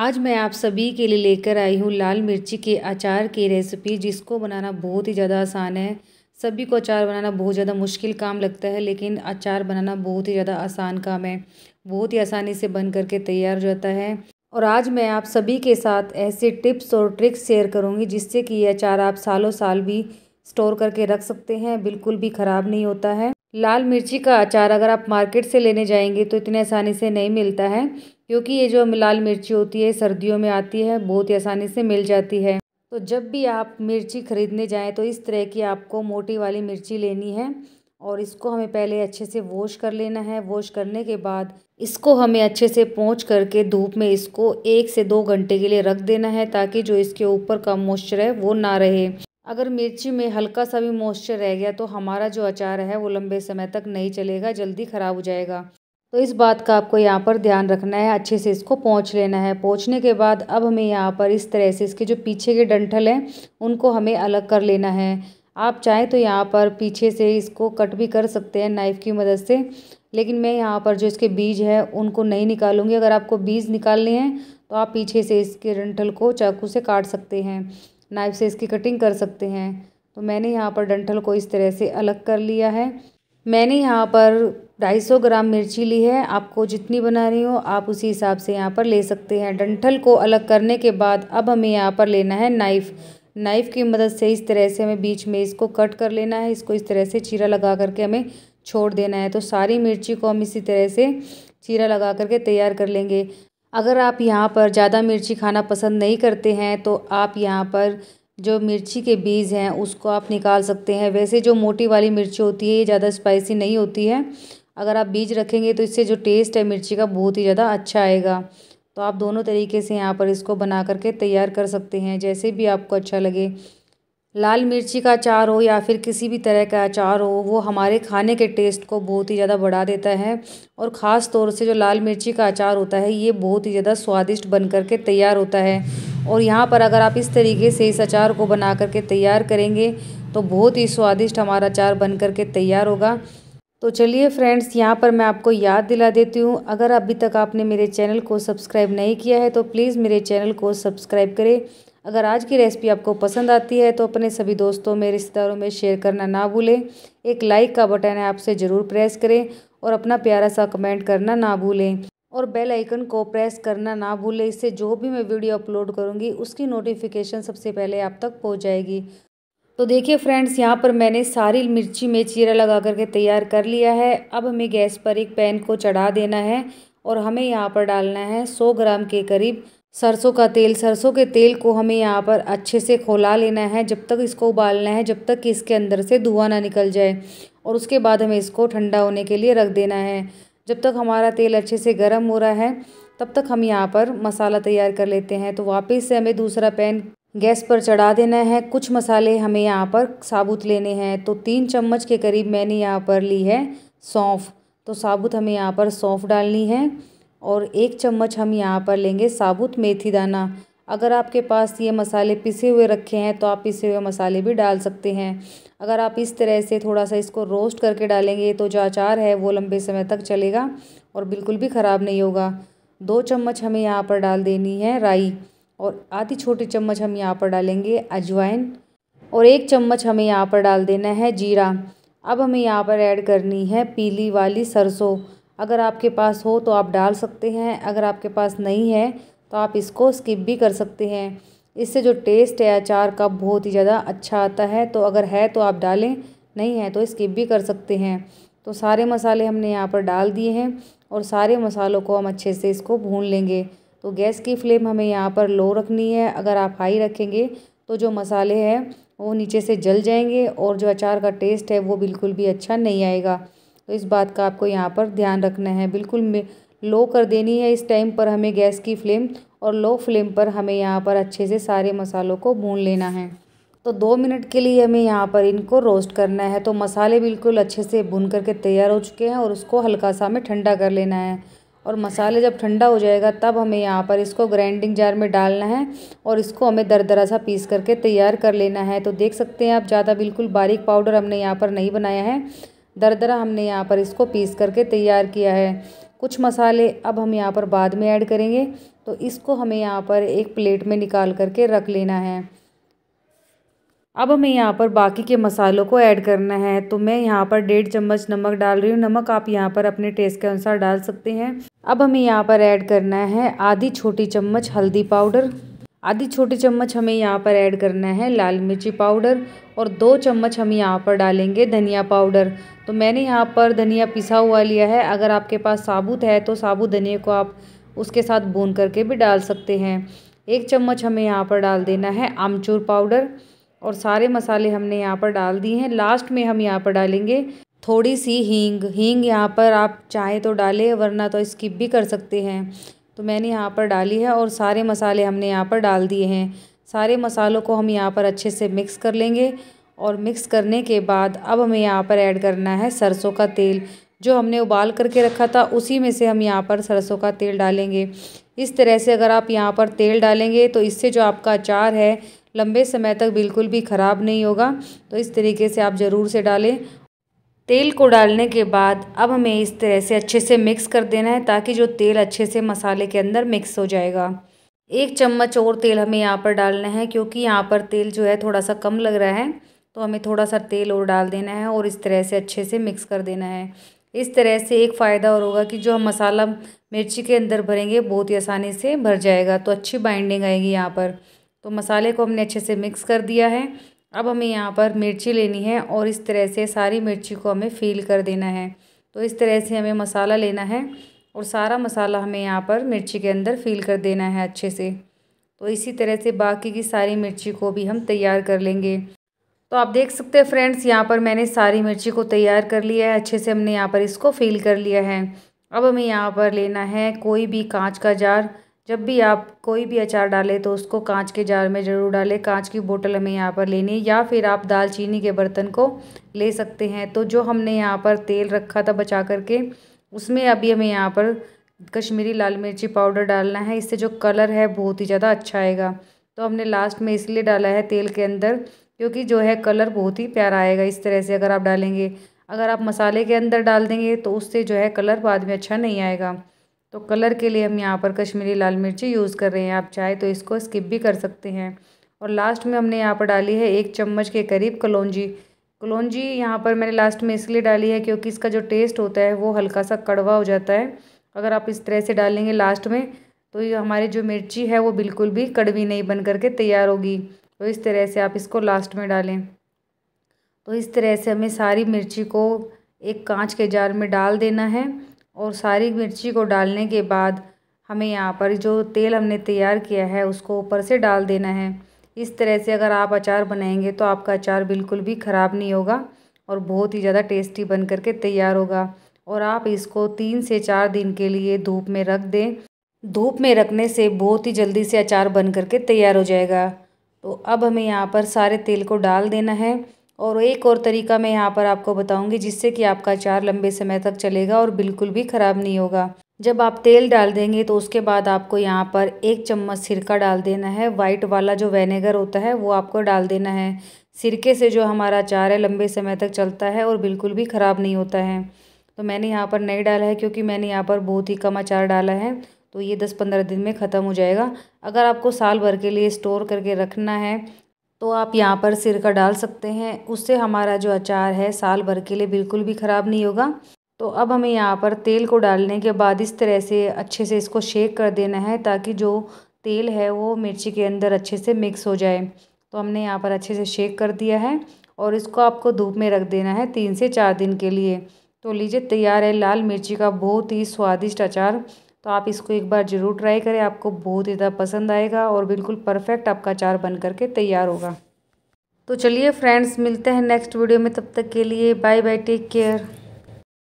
आज मैं आप सभी के लिए लेकर आई हूँ लाल मिर्ची के अचार की रेसिपी जिसको बनाना बहुत ही ज़्यादा आसान है सभी को अचार बनाना बहुत ज़्यादा मुश्किल काम लगता है लेकिन अचार बनाना बहुत ही ज़्यादा आसान काम है बहुत ही आसानी से बन करके तैयार हो जाता है और आज मैं आप सभी के साथ ऐसे टिप्स और ट्रिक्स शेयर करूँगी जिससे कि ये अचार आप सालों साल भी स्टोर करके रख सकते हैं बिल्कुल भी ख़राब नहीं होता है लाल मिर्ची का अचार अगर आप मार्केट से लेने जाएंगे तो इतने आसानी से नहीं मिलता है क्योंकि ये जो लाल मिर्ची होती है सर्दियों में आती है बहुत ही आसानी से मिल जाती है तो जब भी आप मिर्ची ख़रीदने जाएँ तो इस तरह की आपको मोटी वाली मिर्ची लेनी है और इसको हमें पहले अच्छे से वॉश कर लेना है वॉश करने के बाद इसको हमें अच्छे से पहुँच करके धूप में इसको एक से दो घंटे के लिए रख देना है ताकि जो इसके ऊपर का मॉइस्चर है वो ना रहे अगर मिर्ची में हल्का सा भी मॉइस्चर रह गया तो हमारा जो अचार है वो लंबे समय तक नहीं चलेगा जल्दी ख़राब हो जाएगा तो इस बात का आपको यहाँ पर ध्यान रखना है अच्छे से इसको पोंछ लेना है पोंछने के बाद अब हमें यहाँ पर इस तरह से इसके जो पीछे के डंठल हैं उनको हमें अलग कर लेना है आप चाहें तो यहाँ पर पीछे से इसको कट भी कर सकते हैं नाइफ़ की मदद से लेकिन मैं यहाँ पर जो इसके बीज है उनको नहीं निकालूंगी अगर आपको बीज निकालने हैं तो आप पीछे से इसके डंठल को चाकू से काट सकते हैं नाइफ से इसकी कटिंग कर सकते हैं तो मैंने यहाँ पर डंठल को इस तरह से अलग कर लिया है मैंने यहाँ पर 250 ग्राम मिर्ची ली है आपको जितनी बना रही हो आप उसी हिसाब से यहाँ पर ले सकते हैं डंठल को अलग करने के बाद अब हमें यहाँ पर लेना है नाइफ़ नाइफ़ की मदद से इस तरह से हमें बीच में इसको कट कर लेना है इसको इस तरह से चीरा लगा करके हमें छोड़ देना है तो सारी मिर्ची को हम इसी तरह से चीरा लगा करके तैयार कर लेंगे अगर आप यहाँ पर ज़्यादा मिर्ची खाना पसंद नहीं करते हैं तो आप यहाँ पर जो मिर्ची के बीज हैं उसको आप निकाल सकते हैं वैसे जो मोटी वाली मिर्ची होती है ये ज़्यादा स्पाइसी नहीं होती है अगर आप बीज रखेंगे तो इससे जो टेस्ट है मिर्ची का बहुत ही ज़्यादा अच्छा आएगा तो आप दोनों तरीके से यहाँ पर इसको बना करके तैयार कर सकते हैं जैसे भी आपको अच्छा लगे लाल मिर्ची का अचार हो या फिर किसी भी तरह का अचार हो वो हमारे खाने के टेस्ट को बहुत ही ज़्यादा बढ़ा देता है और ख़ास तौर से जो लाल मिर्ची का अचार होता है ये बहुत ही ज़्यादा स्वादिष्ट बन कर के तैयार होता है और यहाँ पर अगर आप इस तरीके से इस अचार को बना कर के तैयार करेंगे तो बहुत ही स्वादिष्ट हमारा अचार बन कर के तैयार होगा तो चलिए फ्रेंड्स यहाँ पर मैं आपको याद दिला देती हूँ अगर अभी तक आपने मेरे चैनल को सब्सक्राइब नहीं किया है तो प्लीज़ मेरे चैनल को सब्सक्राइब करें अगर आज की रेसिपी आपको पसंद आती है तो अपने सभी दोस्तों में रिश्तेदारों में शेयर करना ना भूलें एक लाइक का बटन है आपसे ज़रूर प्रेस करें और अपना प्यारा सा कमेंट करना ना भूलें और बेल आइकन को प्रेस करना ना भूलें इससे जो भी मैं वीडियो अपलोड करूँगी उसकी नोटिफिकेशन सबसे पहले आप तक पहुँच जाएगी तो देखिए फ्रेंड्स यहाँ पर मैंने सारी मिर्ची में चीरा लगा करके तैयार कर लिया है अब हमें गैस पर एक पैन को चढ़ा देना है और हमें यहाँ पर डालना है सौ ग्राम के करीब सरसों का तेल सरसों के तेल को हमें यहाँ पर अच्छे से खोला लेना है जब तक इसको उबालना है जब तक कि इसके अंदर से धुआं ना निकल जाए और उसके बाद हमें इसको ठंडा होने के लिए रख देना है जब तक हमारा तेल अच्छे से गर्म हो रहा है तब तक हम यहाँ पर मसाला तैयार कर लेते हैं तो वापस से हमें दूसरा पैन गैस पर चढ़ा देना है कुछ मसाले हमें यहाँ पर साबुत लेने हैं तो तीन चम्मच के करीब मैंने यहाँ पर ली है सौंफ तो साबुत हमें यहाँ पर सौंफ डालनी है और एक चम्मच हम यहाँ पर लेंगे साबुत मेथी दाना अगर आपके पास ये मसाले पिसे हुए रखे हैं तो आप पिसे हुए मसाले भी डाल सकते हैं अगर आप इस तरह से थोड़ा सा इसको रोस्ट करके डालेंगे तो जो अचार है वो लंबे समय तक चलेगा और बिल्कुल भी ख़राब नहीं होगा दो चम्मच हमें यहाँ पर डाल देनी है राई और आधी छोटी चम्मच हम यहाँ पर डालेंगे अजवाइन और एक चम्मच हमें यहाँ पर डाल देना है जीरा अब हमें यहाँ पर ऐड करनी है पीली वाली सरसों अगर आपके पास हो तो आप डाल सकते हैं अगर आपके पास नहीं है तो आप इसको स्किप भी कर सकते हैं इससे जो टेस्ट है अचार का बहुत ही ज़्यादा अच्छा आता है तो अगर है तो आप डालें नहीं है तो स्किप भी कर सकते हैं तो सारे मसाले हमने यहाँ पर डाल दिए हैं और सारे मसालों को हम अच्छे से इसको भून लेंगे तो गैस की फ्लेम हमें यहाँ पर लो रखनी है अगर आप हाई रखेंगे तो जो मसाले हैं वो नीचे से जल जाएंगे और जो अचार का टेस्ट है वो बिल्कुल भी अच्छा नहीं आएगा तो इस बात का आपको यहाँ पर ध्यान रखना है बिल्कुल लो कर देनी है इस टाइम पर हमें गैस की फ्लेम और लो फ्लेम पर हमें यहाँ पर अच्छे से सारे मसालों को भून लेना है तो दो मिनट के लिए हमें यहाँ पर इनको रोस्ट करना है तो मसाले बिल्कुल अच्छे से भून करके तैयार हो चुके हैं और उसको हल्का सा हमें ठंडा कर लेना है और मसाले जब ठंडा हो जाएगा तब हमें यहाँ पर इसको ग्राइंडिंग जार में डालना है और इसको हमें दरदरा सा पीस करके तैयार कर लेना है तो देख सकते हैं आप ज़्यादा बिल्कुल बारीक पाउडर हमने यहाँ पर नहीं बनाया है दरदरा हमने यहाँ पर इसको पीस करके तैयार किया है कुछ मसाले अब हम यहाँ पर बाद में ऐड करेंगे तो इसको हमें यहाँ पर एक प्लेट में निकाल करके रख लेना है अब हमें यहाँ पर बाकी के मसालों को ऐड करना है तो मैं यहाँ पर डेढ़ चम्मच नमक डाल रही हूँ नमक आप यहाँ पर अपने टेस्ट के अनुसार डाल सकते हैं अब हमें यहाँ पर ऐड करना है आधी छोटी चम्मच हल्दी पाउडर आधी छोटी चम्मच हमें यहाँ पर ऐड करना है लाल मिर्ची पाउडर और दो चम्मच हम यहाँ पर डालेंगे धनिया पाउडर तो मैंने यहाँ पर धनिया पिसा हुआ लिया है अगर आपके पास साबुत है तो साबुत धनिया को आप उसके साथ भून करके भी डाल सकते हैं एक चम्मच हमें यहाँ पर डाल देना है आमचूर पाउडर और सारे मसाले हमने यहाँ पर डाल दिए हैं लास्ट में हम यहाँ पर डालेंगे थोड़ी सी हींग हींग यहाँ पर आप चाहें तो डालें वरना तो स्किप भी कर सकते हैं तो मैंने यहाँ पर डाली है और सारे मसाले हमने यहाँ पर डाल दिए हैं सारे मसालों को हम यहाँ पर अच्छे से मिक्स कर लेंगे और मिक्स करने के बाद अब हमें यहाँ पर ऐड करना है सरसों का तेल जो हमने उबाल करके रखा था उसी में से हम यहाँ पर सरसों का तेल डालेंगे इस तरह से अगर आप यहाँ पर तेल डालेंगे तो इससे जो आपका अचार है लंबे समय तक बिल्कुल भी ख़राब नहीं होगा तो इस तरीके से आप ज़रूर से डालें तेल को डालने के बाद अब हमें इस तरह से अच्छे से मिक्स कर देना है ताकि जो तेल अच्छे से मसाले के अंदर मिक्स हो जाएगा एक चम्मच और तेल हमें यहाँ पर डालना है क्योंकि यहाँ पर तेल जो है थोड़ा सा कम लग रहा है तो हमें थोड़ा सा तेल और डाल देना है और इस तरह से अच्छे से मिक्स कर देना है इस तरह से एक फ़ायदा और होगा कि जो हम मसाला मिर्ची के अंदर भरेंगे बहुत ही आसानी से भर जाएगा तो अच्छी बाइंडिंग आएगी यहाँ पर तो मसाले को हमने अच्छे से मिक्स कर दिया है अब हमें यहाँ पर मिर्ची लेनी है और इस तरह से सारी मिर्ची को हमें फील कर देना है तो इस तरह से हमें मसाला लेना है और सारा मसाला हमें यहाँ पर मिर्ची के अंदर फील कर देना है अच्छे से तो इसी तरह से बाकी की सारी मिर्ची को भी हम तैयार कर लेंगे तो आप देख सकते हैं फ्रेंड्स यहाँ पर मैंने सारी मिर्ची को तैयार कर लिया है अच्छे से हमने यहाँ पर इसको फील कर लिया है अब हमें यहाँ पर लेना है कोई भी कांच का जार जब भी आप कोई भी अचार डालें तो उसको कांच के जार में ज़रूर डालें कांच की बोतल हमें यहाँ पर लेनी है या फिर आप दालचीनी के बर्तन को ले सकते हैं तो जो हमने यहाँ पर तेल रखा था बचा करके उसमें अभी हमें यहाँ पर कश्मीरी लाल मिर्ची पाउडर डालना है इससे जो कलर है बहुत ही ज़्यादा अच्छा आएगा तो हमने लास्ट में इसलिए डाला है तेल के अंदर क्योंकि जो है कलर बहुत ही प्यारा आएगा इस तरह से अगर आप डालेंगे अगर आप मसाले के अंदर डाल देंगे तो उससे जो है कलर बाद में अच्छा नहीं आएगा तो कलर के लिए हम यहाँ पर कश्मीरी लाल मिर्ची यूज़ कर रहे हैं आप चाहे तो इसको स्किप भी कर सकते हैं और लास्ट में हमने यहाँ पर डाली है एक चम्मच के करीब कलौजी कलौजी यहाँ पर मैंने लास्ट में इसलिए डाली है क्योंकि इसका जो टेस्ट होता है वो हल्का सा कड़वा हो जाता है अगर आप इस तरह से डालेंगे लास्ट में तो ये हमारी जो मिर्ची है वो बिल्कुल भी कड़वी नहीं बन करके तैयार होगी तो इस तरह से आप इसको लास्ट में डालें तो इस तरह से हमें सारी मिर्ची को एक कांच के जार में डाल देना है और सारी मिर्ची को डालने के बाद हमें यहाँ पर जो तेल हमने तैयार किया है उसको ऊपर से डाल देना है इस तरह से अगर आप अचार बनाएंगे तो आपका अचार बिल्कुल भी ख़राब नहीं होगा और बहुत ही ज़्यादा टेस्टी बन कर के तैयार होगा और आप इसको तीन से चार दिन के लिए धूप में रख दें धूप में रखने से बहुत ही जल्दी से अचार बन कर के तैयार हो जाएगा तो अब हमें यहाँ पर सारे तेल को डाल देना है और एक और तरीका मैं यहाँ पर आपको बताऊँगी जिससे कि आपका अचार लंबे समय तक चलेगा और बिल्कुल भी ख़राब नहीं होगा जब आप तेल डाल देंगे तो उसके बाद आपको यहाँ पर एक चम्मच सिरका डाल देना है वाइट वाला जो वेनेगर होता है वो आपको डाल देना है सिरके से जो हमारा अचार है लंबे समय तक चलता है और बिल्कुल भी ख़राब नहीं होता है तो मैंने यहाँ पर नहीं डाला है क्योंकि मैंने यहाँ पर बहुत ही कम अचार डाला है तो ये दस पंद्रह दिन में ख़त्म हो जाएगा अगर आपको साल भर के लिए स्टोर करके रखना है तो आप यहाँ पर सिरका डाल सकते हैं उससे हमारा जो अचार है साल भर के लिए बिल्कुल भी ख़राब नहीं होगा तो अब हमें यहाँ पर तेल को डालने के बाद इस तरह से अच्छे से इसको शेक कर देना है ताकि जो तेल है वो मिर्ची के अंदर अच्छे से मिक्स हो जाए तो हमने यहाँ पर अच्छे से शेक कर दिया है और इसको आपको धूप में रख देना है तीन से चार दिन के लिए तो लीजिए तैयार है लाल मिर्ची का बहुत ही स्वादिष्ट अचार तो आप इसको एक बार ज़रूर ट्राई करें आपको बहुत ज़्यादा पसंद आएगा और बिल्कुल परफेक्ट आपका अचार बन करके तैयार होगा तो चलिए फ्रेंड्स मिलते हैं नेक्स्ट वीडियो में तब तक के लिए बाय बाय टेक केयर